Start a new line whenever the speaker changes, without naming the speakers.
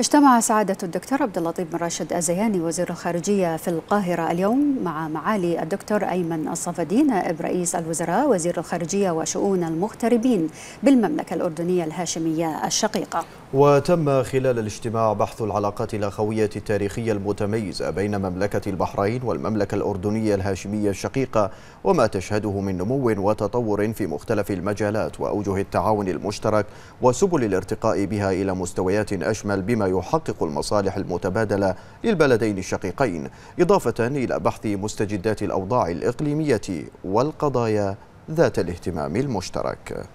اجتمع سعادة الدكتور عبد اللطيف بن راشد الزياني وزير الخارجية في القاهرة اليوم مع معالي الدكتور أيمن الصفدي نائب رئيس الوزراء وزير الخارجية وشؤون المغتربين بالمملكة الأردنية الهاشمية الشقيقة
وتم خلال الاجتماع بحث العلاقات الأخوية التاريخية المتميزة بين مملكة البحرين والمملكة الأردنية الهاشمية الشقيقة وما تشهده من نمو وتطور في مختلف المجالات وأوجه التعاون المشترك وسبل الارتقاء بها إلى مستويات أشمل بما يحقق المصالح المتبادلة للبلدين الشقيقين إضافة إلى بحث مستجدات الأوضاع الإقليمية والقضايا ذات الاهتمام المشترك